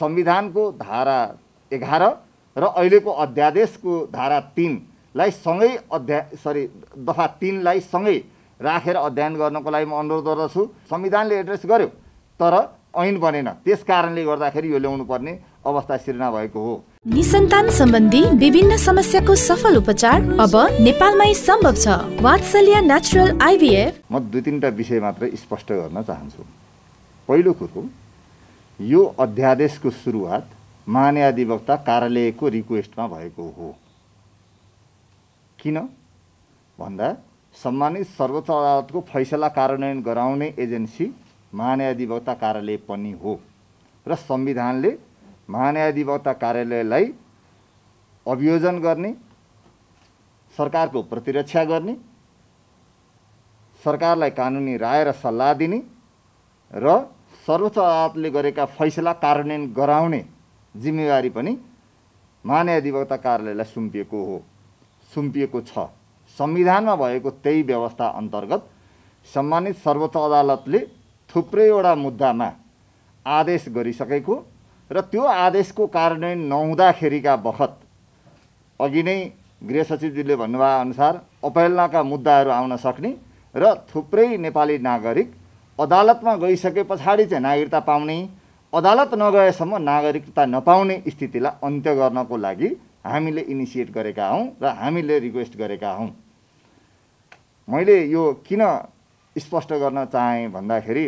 संविधानको धारा एघार र अहिलेको अध्यादेशको धारा तिनलाई सँगै अध्या सरी दफा तिनलाई सँगै राखेर अध्ययन गर्नको लागि म अनुरोध गर्दछु संविधानले एड्रेस गर्यो तर ऐन बनेन त्यस कारणले गर्दाखेरि यो ल्याउनु पर्ने अवस्था सिर्जना भएको हो निसन्तान सम्बन्धी विभिन्न समस्याको सफल उपचार अब नेपालमै सम्भव छ नेचुरल आइभीएफ म दुई तिनवटा विषय मात्र स्पष्ट गर्न चाहन्छु पहिलो कुरो यो अध्यादेशको सुरुवात महान्याधिवक्ता कार्यालयको रिक्वेस्टमा भएको हो किन भन्दा सम्मानित सर्वोच्च अदालतको फैसला कार्यान्वयन गराउने एजेन्सी महान्याधिवक्ता कार्यालय पनि हो र संविधानले महानयाधिवक्ता कार्यालयलाई अभियोजन गर्ने सरकारको प्रतिरक्षा गर्ने सरकारलाई कानुनी राय र सल्लाह दिने र सर्वोच्च अदालतले गरेका फैसला कार्यान्वयन गराउने जिम्मेवारी पनि महान्याधिवक्ता कार्यालयलाई सुम्पिएको हो सुम्पिएको छ संविधानमा भएको त्यही व्यवस्था अन्तर्गत सम्मानित सर्वोच्च अदालतले थुप्रैवटा मुद्दामा आदेश गरिसकेको र त्यो आदेशको कार्यान्वयन नहुँदाखेरिका बखत अघि नै गृह सचिवजीले भन्नुभएको अनुसार अपहेलनाका मुद्दाहरू आउन सक्ने र थुप्रै नेपाली नागरिक अदालतमा गइसके पछाडि चाहिँ नागरिकता पाउने अदालत नगएसम्म नागरिकता नपाउने स्थितिलाई अन्त्य गर्नको लागि हामीले इनिसिएट गरेका हौँ र हामीले रिक्वेस्ट गरेका हौँ मैले यो किन स्पष्ट गर्न चाहेँ भन्दाखेरि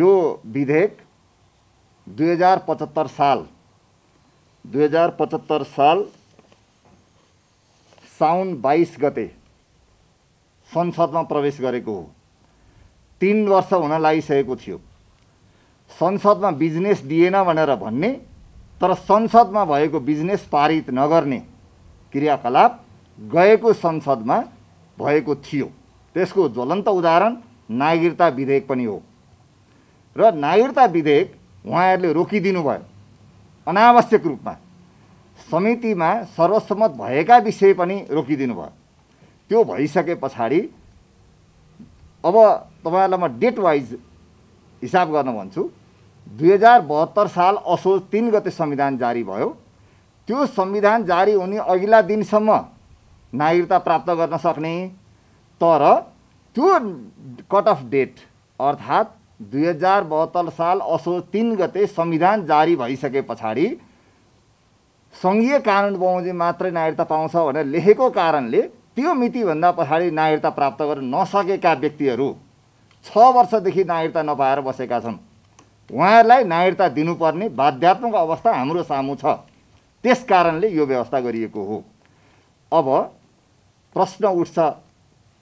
यो विधेयक दुई हजार पचहत्तर साल दुई हजार पचहत्तर साल साउन बाइस गते संसदमा प्रवेश गरेको हो तिन वर्ष हुन लागिसकेको थियो संसदमा बिजनेस दिएन भनेर भन्ने तर संसदमा भएको बिजनेस पारित नगर्ने क्रियाकलाप गएको संसदमा भएको थियो त्यसको ज्वलन्त उदाहरण नागरिकता विधेयक पनि हो र नागरिकता विधेयक उहाँहरूले रोकिदिनु भयो अनावश्यक रूपमा समितिमा सर्वसम्मत भएका विषय पनि रोकिदिनु भयो त्यो भइसके पछाडि अब तपाईँहरूलाई म डेट वाइज हिसाब गर्न भन्छु दुई हजार बहत्तर साल असोज तिन गते संविधान जारी भयो त्यो संविधान जारी हुने अघिल्ला दिनसम्म नागरिकता प्राप्त गर्न सक्ने तर त्यो कट अफ डेट अर्थात् दुई हजार बहत्तर साल असोज तिन गते संविधान जारी भइसके पछाडि सङ्घीय कानुन बमोजिम मात्रै नागरिकता पाउँछ भनेर लेखेको कारणले त्यो मितिभन्दा पछाडि नागरिकता प्राप्त गर्न नसकेका व्यक्तिहरू छ वर्षदेखि नागरिकता नपाएर बसेका छन् उहाँहरूलाई नागरिकता दिनुपर्ने बाध्यात्मक अवस्था हाम्रो सामु छ त्यस कारणले यो व्यवस्था गरिएको हो अब प्रश्न उठ्छ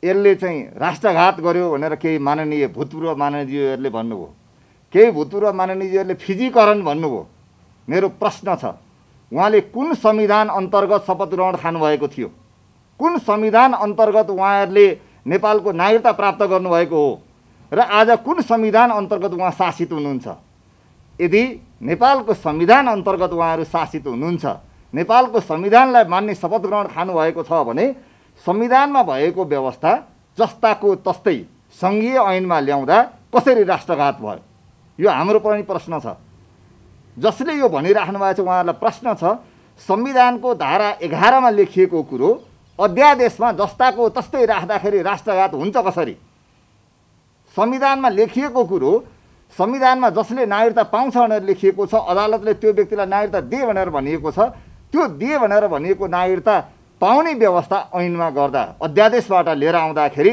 यसले चाहिँ राष्ट्रघात गर्यो भनेर केही माननीय भूतपूर्व माननीयहरूले भन्नुभयो केही भूतपूर्व माननीयहरूले फिजीकरण भन्नुभयो मेरो प्रश्न छ उहाँले कुन संविधान अन्तर्गत शपथ ग्रहण खानुभएको थियो कुन संविधान अन्तर्गत उहाँहरूले नेपालको नागरिकता प्राप्त गर्नुभएको हो र आज कुन संविधान अन्तर्गत उहाँ शासित हुनुहुन्छ यदि नेपालको संविधान अन्तर्गत उहाँहरू शासित हुनुहुन्छ नेपालको संविधानलाई मान्ने शपथ ग्रहण खानुभएको छ भने संविधानमा भएको व्यवस्था जस्ताको तस्तै सङ्घीय ऐनमा ल्याउँदा कसरी राष्ट्रघात भयो यो हाम्रो पनि प्रश्न छ जसले यो भनिराख्नु भएको छ उहाँहरूलाई प्रश्न छ संविधानको धारा एघारमा लेखिएको कुरो अध्यादेशमा जस्ताको तस्तै राख्दाखेरि राष्ट्रघात हुन्छ कसरी संविधानमा लेखिएको कुरो संविधानमा जसले नागरिकता पाउँछ भनेर लेखिएको छ अदालतले त्यो व्यक्तिलाई नागरिकता दिए भनेर भनिएको छ त्यो दिए भनेर भनिएको नागरिकता पाउने व्यवस्था ऐनमा गर्दा अध्यादेशबाट लिएर आउँदाखेरि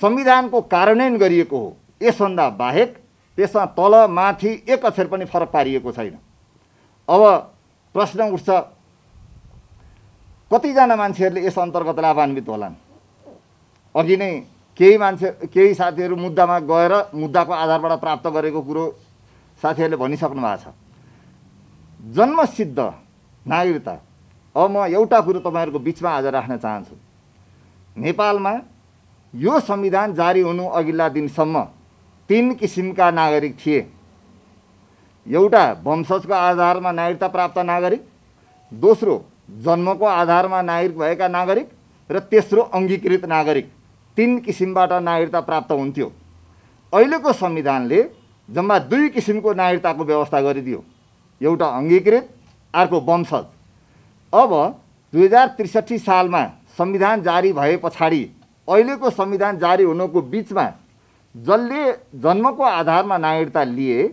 संविधानको कार्यान्वयन गरिएको हो यसभन्दा बाहेक त्यसमा तल माथि एक अक्षर पनि फरक पारिएको छैन अब प्रश्न उठ्छ कतिजना मान्छेहरूले यस अन्तर्गत लाभान्वित होलान् अघि नै केही मान्छे केही साथीहरू मुद्दामा गएर मुद्दाको आधारबाट प्राप्त गरेको कुरो साथीहरूले भनिसक्नु भएको छ जन्मसिद्ध नागरिकता अब म एउटा कुरो तपाईँहरूको बिचमा आज राख्न चाहन्छु नेपालमा यो संविधान जारी हुनु अघिल्ला दिनसम्म तिन किसिमका नागरिक थिए एउटा वंशजको आधारमा नागरिकता प्राप्त नागरिक दोस्रो जन्मको आधारमा नागरिक भएका नागरिक र तेस्रो अङ्गीकृत नागरिक तिन किसिमबाट नागरिकता प्राप्त हुन्थ्यो अहिलेको संविधानले जम्मा दुई किसिमको नागरिकताको व्यवस्था गरिदियो एउटा अङ्गीकृत अर्को वंशज अब दुई हजार त्रिसठी सालमा संविधान जारी भए पछाडि अहिलेको संविधान जारी हुनुको बिचमा जसले जन्मको आधारमा नागरिकता लिए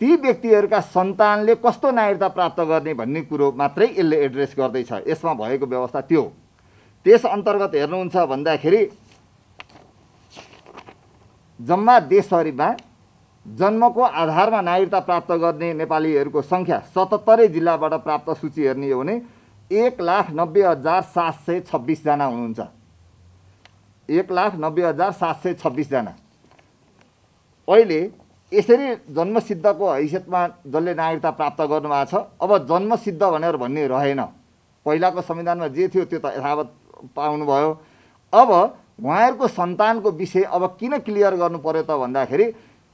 ती व्यक्तिहरूका सन्तानले कस्तो नागरिकता प्राप्त गर्ने भन्ने कुरो मात्रै यसले एड्रेस गर्दैछ यसमा भएको व्यवस्था त्यो त्यस अन्तर्गत हेर्नुहुन्छ भन्दाखेरि जम्मा देशभरिमा जन्मको आधारमा नागरिकता प्राप्त गर्ने नेपालीहरूको सङ्ख्या सतहत्तरै जिल्लाबाट प्राप्त सूची हेर्ने हो भने एक लाख नब्बे हजार सात सय छब्बिसजना हुनुहुन्छ एक लाख नब्बे हजार सात सय छब्बिसजना अहिले यसरी जन्मसिद्धको हैसियतमा जसले नागरिकता प्राप्त गर्नुभएको छ अब जन्मसिद्ध भनेर भन्ने रहेन पहिलाको संविधानमा जे थियो त्यो त यथावत पाउनुभयो अब उहाँहरूको सन्तानको विषय अब किन क्लियर गर्नु पऱ्यो त भन्दाखेरि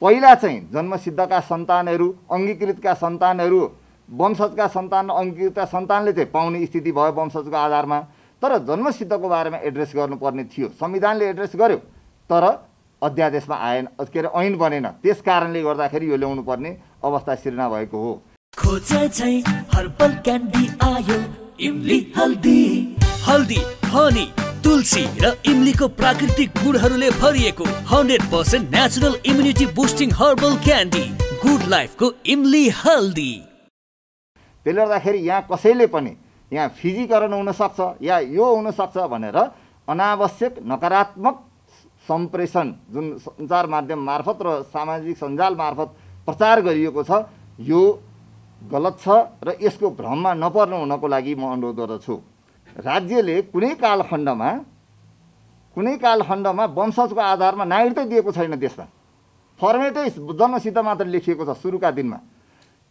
पहिला चाहिँ जन्मसिद्धका सन्तानहरू अङ्गीकृतका सन्तानहरू वंशजका सन्तान अङ्गीकृतका सन्तानले चाहिँ पाउने स्थिति भयो वंशजको आधारमा तर जन्मसिद्धको बारेमा एड्रेस गर्नुपर्ने थियो संविधानले एड्रेस गर्यो तर अध्यादेशमा आएन के अरे ऐन बनेन त्यस कारणले गर्दाखेरि यो ल्याउनु पर्ने अवस्था सिर्जना भएको हो हल्दी हनी तुलसी र इमलीको प्राकृतिक गुणहरूले भरिएको hundred percent natural immunity boosting herbal candy Good लाइफको इमली हल्दी त्यसले गर्दाखेरि यहाँ कसैले पनि यहाँ फिजीकरण हुनसक्छ या यो हुनसक्छ भनेर अनावश्यक नकारात्मक सम्प्रेषण जुन सञ्चार माध्यम मार्फत र सामाजिक सञ्जाल मार्फत प्रचार गरिएको छ यो गलत छ र यसको भ्रममा नपर्नु हुनको लागि म अनुरोध गर्दछु राज्यले कुनै कालखण्डमा कुनै कालखण्डमा वंशजको आधारमा नागरिकै दिएको छैन देशमा फर्मेटै जन्मसिद्ध मात्र लेखिएको छ सुरुका दिनमा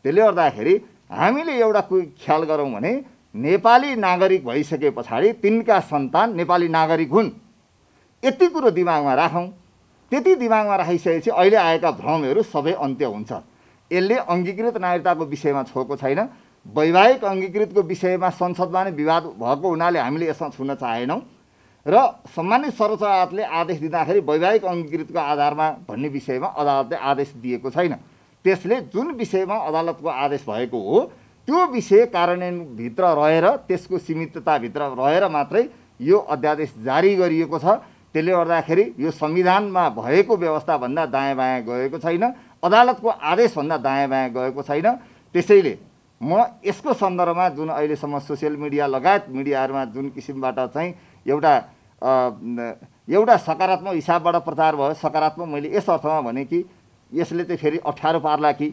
त्यसले गर्दाखेरि हामीले एउटा ख्याल गरौँ भने नेपाली नागरिक भइसके पछाडि तिनका सन्तान नेपाली नागरिक हुन् यति कुरो दिमागमा राखौँ त्यति दिमागमा राखिसकेपछि अहिले आएका भ्रमहरू सबै अन्त्य हुन्छ यसले अङ्गीकृत नागरिकताको विषयमा छोएको छैन वैवाहिक अङ्गीकृतको विषयमा संसदमा नै विवाद भएको हुनाले हामीले यसमा छुन चाहेनौँ र सम्मानित सर्वोच्च अदालतले आदेश दिँदाखेरि वैवाहिक अङ्गीकृतको आधारमा भन्ने विषयमा अदालतले आदेश दिएको छैन त्यसले जुन विषयमा अदालतको आदेश भएको हो त्यो विषय कार्यान्वयनभित्र रहेर त्यसको सीमितताभित्र रहेर मात्रै यो अध्यादेश जारी गरिएको छ त्यसले गर्दाखेरि यो संविधानमा भएको व्यवस्थाभन्दा दायाँ बायाँ गएको छैन अदालतको आदेशभन्दा दायाँ बायाँ गएको छैन त्यसैले म यसको सन्दर्भमा जुन अहिलेसम्म सोसियल मिडिया लगायत मिडियाहरूमा जुन किसिमबाट चाहिँ एउटा एउटा सकारात्मक हिसाबबाट प्रचार भयो सकारात्मक मैले यस अर्थमा भने कि यसले चाहिँ फेरि अप्ठ्यारो पार्ला कि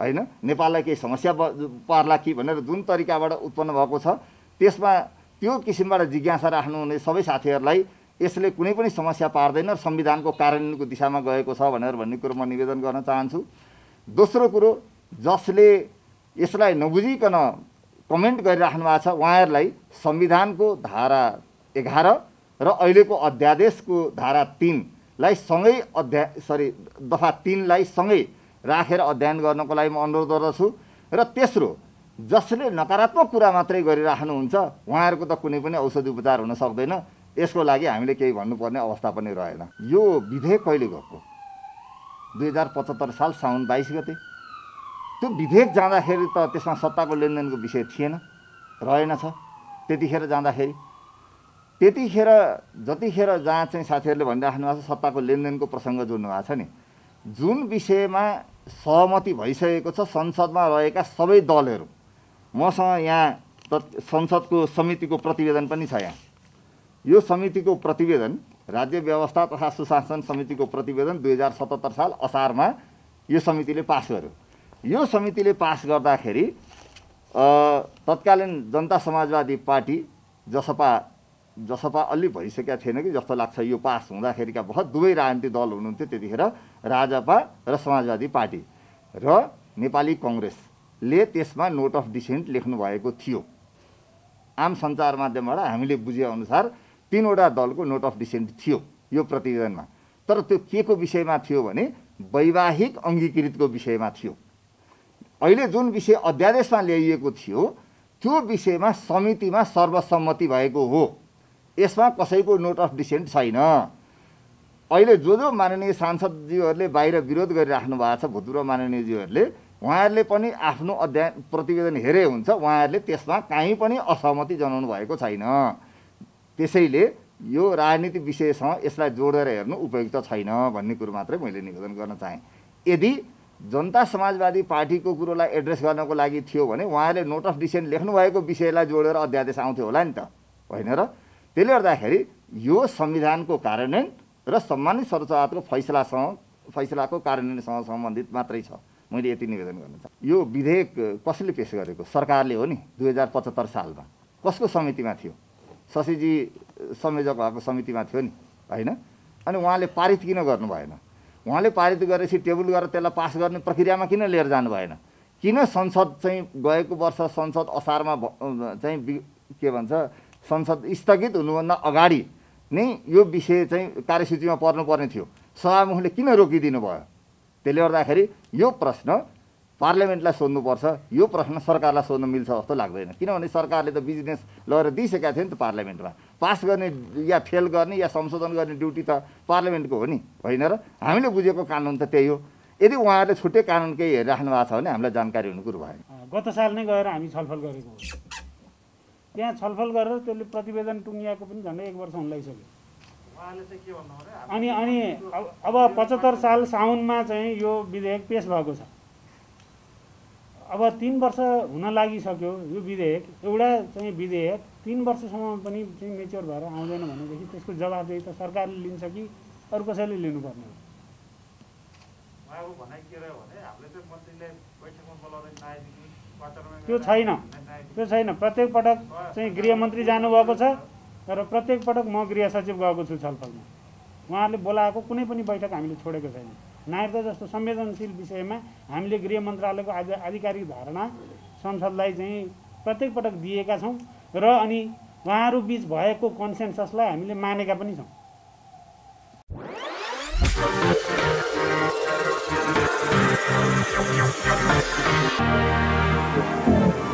होइन नेपाललाई केही समस्या पार्ला कि भनेर जुन तरिकाबाट उत्पन्न भएको छ त्यसमा त्यो किसिमबाट जिज्ञासा राख्नुहुने सबै साथीहरूलाई यसले कुनै पनि समस्या पार्दैन र संविधानको कार्यान्वयनको दिशामा गएको छ भनेर भन्ने कुरो म निवेदन गर्न चाहन्छु दोस्रो कुरो जसले यसलाई नबुझिकन कमेन्ट गरिराख्नु भएको छ उहाँहरूलाई संविधानको धारा एघार र अहिलेको अध्यादेशको धारा तिनलाई सँगै अध्या सरी दफा तिनलाई सँगै राखेर अध्ययन गर्नको लागि म अनुरोध गर्दछु र तेस्रो जसले नकारात्मक कुरा मात्रै गरिराख्नुहुन्छ उहाँहरूको त कुनै पनि औषधि उपचार हुन सक्दैन यसको लागि हामीले केही भन्नुपर्ने अवस्था पनि रहेन यो विधेयक कहिले गएको दुई हजार पचहत्तर साल साउन बाइस गते त्यो विधेयक जाँदाखेरि त त्यसमा सत्ताको लेनदेनको विषय थिएन रहेनछ त्यतिखेर जाँदाखेरि त्यतिखेर जतिखेर जहाँ चाहिँ साथीहरूले भनिराख्नु भएको छ सत्ताको लेनदेनको प्रसङ्ग जोड्नु भएको छ नि जुन विषयमा सहमति भइसकेको छ संसदमा रहेका सबै दलहरू मसँग यहाँ संसदको समितिको प्रतिवेदन पनि छ यहाँ यो समितिको प्रतिवेदन राज्य व्यवस्था तथा सुशासन समितिको प्रतिवेदन दुई हजार सतहत्तर साल असारमा यो समितिले पास गर्यो यो समितिले पास गर्दाखेरि तत्कालीन जनता समाजवादी पार्टी जसपा जसपा अलि भइसकेका थिएन कि जस्तो लाग्छ यो पास हुँदाखेरिका बहुत दुवै राजनीतिक दल हुनुहुन्थ्यो त्यतिखेर राजपा र समाजवादी पार्टी र नेपाली कङ्ग्रेसले त्यसमा नोट अफ डिसेन्ट लेख्नुभएको थियो आम सञ्चार माध्यमबाट हामीले बुझेअनुसार तिनवटा दलको नोट अफ डिसेन्ट थियो यो प्रतिवेदनमा तर त्यो के को विषयमा थियो भने वैवाहिक अङ्गीकृतको विषयमा थियो अहिले जुन विषय अध्यादेशमा ल्याइएको थियो त्यो विषयमा समितिमा सर्वसम्मति भएको हो यसमा कसैको नोट अफ डिसेन्ट छैन अहिले जो जो माननीय सांसदज्यूहरूले बाहिर विरोध गरिराख्नु भएको छ भूतपूर्व माननीयज्यूहरूले उहाँहरूले पनि आफ्नो अध्ययन प्रतिवेदन हेरे हुन्छ उहाँहरूले त्यसमा काहीँ पनि असहमति जनाउनु भएको छैन त्यसैले यो राजनीति विषयसँग यसलाई जोडेर हेर्नु उपयुक्त छैन भन्ने कुरो मात्रै मैले निवेदन गर्न चाहेँ यदि जनता समाजवादी पार्टीको कुरोलाई एड्रेस गर्नको लागि थियो भने उहाँले नोट अफ डिसेन्ट लेख्नुभएको विषयलाई जोडेर अध्यादेश आउँथ्यो होला नि त होइन र त्यसले गर्दाखेरि यो संविधानको कार्यान्वयन र सम्मानित सर्वोच्चको फैसलासँग फैसलाको कार्यान्वयनसँग सम्बन्धित मात्रै छ मैले यति निवेदन गर्न चाहन्छु यो विधेयक कसले पेस गरेको सरकारले हो नि दुई हजार पचहत्तर सालमा कसको समितिमा थियो शशिजी संयोजक भएको समितिमा थियो नि होइन अनि उहाँले पारित किन गर्नु भएन उहाँले पारित गरेपछि टेबुल गरेर त्यसलाई पास गर्ने प्रक्रियामा किन लिएर जानु भएन किन संसद चाहिँ गएको वर्ष संसद असारमा चाहिँ के भन्छ संसद स्थगित हुनुभन्दा अगाडि नै यो विषय चाहिँ कार्यसूचीमा पर्नुपर्ने थियो सभामुखले किन रोकिदिनु भयो त्यसले गर्दाखेरि यो प्रश्न पार्लियामेन्टलाई सोध्नुपर्छ यो प्रश्न सरकारलाई सोध्नु मिल्छ जस्तो लाग्दैन किनभने सरकारले त बिजनेस लगेर दिइसकेका थियो नि त पार्लियामेन्टमा पास गर्ने या फेल गर्ने या संशोधन गर्ने ड्युटी त पार्लियामेन्टको हो नि होइन र हामीले बुझेको कानुन त त्यही हो यदि उहाँहरूले छुट्टै कानुन केही हेरिराख्नु भएको छ भने हामीलाई जानकारी हुनु कुरो भएन गत साल नै गएर हामी छलफल गरेको हो त्यहाँ छलफल गरेर त्यसले प्रतिवेदन टुङ्गियाको पनि झन्डै एक वर्ष हुन लागिसक्यो अनि अनि अब पचहत्तर साल साउनमा चाहिँ यो विधेयक पेस भएको छ अब तिन वर्ष हुन लागिसक्यो यो विधेयक एउटा चाहिँ विधेयक तिन वर्षसम्म पनि चाहिँ मेच्योर भएर आउँदैन भनेदेखि त्यसको चाहिँ त सरकारले लिन्छ कि अरू कसैले लिनुपर्ने हो त्यो छैन त्यो छैन प्रत्येक पटक चाहिँ गृहमन्त्री जानुभएको छ तर प्रत्येक पटक म गृह सचिव गएको छु छलफलमा उहाँहरूले बोलाएको कुनै पनि बैठक हामीले छोडेको छैन नागरिकता जस्तो संवेदनशील विषयमा हामीले गृह मन्त्रालयको आज आधिकारिक धारणा संसदलाई चाहिँ प्रत्येक पटक दिएका छौँ र अनि उहाँहरू बिच भएको कन्सेन्ससलाई हामीले मानेका पनि छौँ